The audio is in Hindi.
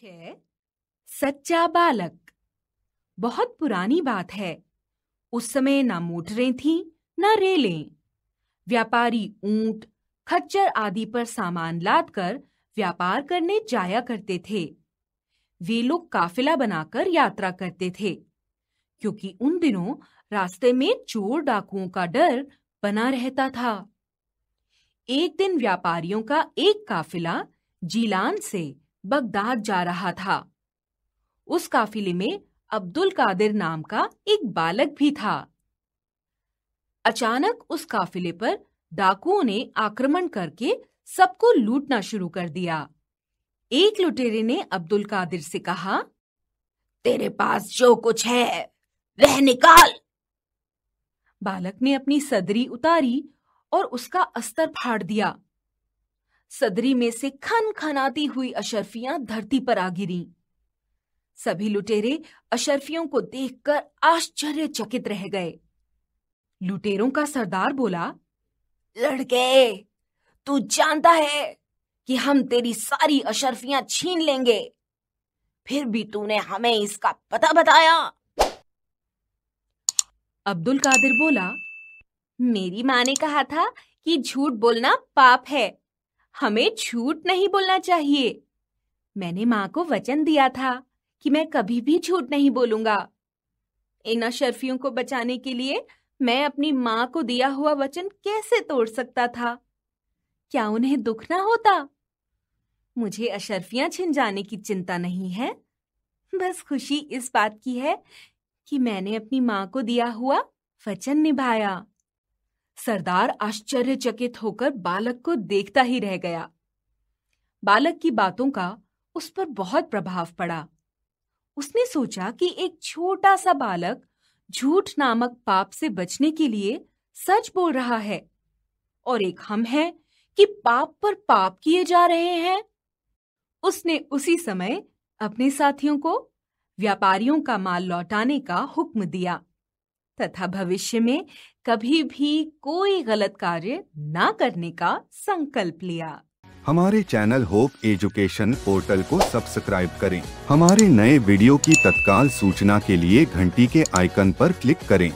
छह सच्चा बालक बहुत पुरानी बात है उस समय ना मोटरें थीं ना रेलें व्यापारी ऊंट खच्चर आदि पर सामान लादकर व्यापार करने जाया करते थे वे लोग काफिला बनाकर यात्रा करते थे क्योंकि उन दिनों रास्ते में चोर डाकुओं का डर बना रहता था एक दिन व्यापारियों का एक काफिला जीलान से बगदाद जा रहा था उस काफिले में अब्दुल कादिर नाम का एक बालक भी था अचानक उस काफिले पर डाकुओं ने आक्रमण करके सबको लूटना शुरू कर दिया एक लुटेरे ने अब्दुल कादिर से कहा तेरे पास जो कुछ है वह निकाल बालक ने अपनी सदरी उतारी और उसका अस्तर फाड़ दिया सदरी में से खन खनाती हुई अशरफियां धरती पर आ गिरी सभी लुटेरे अशरफियों को देखकर आश्चर्यचकित रह गए लुटेरों का सरदार बोला लड़के तू जानता है कि हम तेरी सारी अशरफियां छीन लेंगे फिर भी तूने हमें इसका पता बताया अब्दुल कादिर बोला मेरी माँ ने कहा था कि झूठ बोलना पाप है हमें झूठ नहीं बोलना चाहिए मैंने माँ को वचन दिया था कि मैं कभी भी झूठ नहीं बोलूंगा इन अशर्फियों को बचाने के लिए मैं अपनी माँ को दिया हुआ वचन कैसे तोड़ सकता था क्या उन्हें दुख ना होता मुझे अशर्फियां छिन जाने की चिंता नहीं है बस खुशी इस बात की है कि मैंने अपनी माँ को दिया हुआ वचन निभाया सरदार आश्चर्यचकित होकर बालक को देखता ही रह गया बालक की बातों का उस पर बहुत प्रभाव पड़ा उसने सोचा कि एक छोटा सा बालक झूठ नामक पाप से बचने के लिए सच बोल रहा है और एक हम हैं कि पाप पर पाप किए जा रहे हैं उसने उसी समय अपने साथियों को व्यापारियों का माल लौटाने का हुक्म दिया तथा भविष्य में कभी भी कोई गलत कार्य ना करने का संकल्प लिया हमारे चैनल होप एजुकेशन पोर्टल को सब्सक्राइब करें हमारे नए वीडियो की तत्काल सूचना के लिए घंटी के आइकन पर क्लिक करें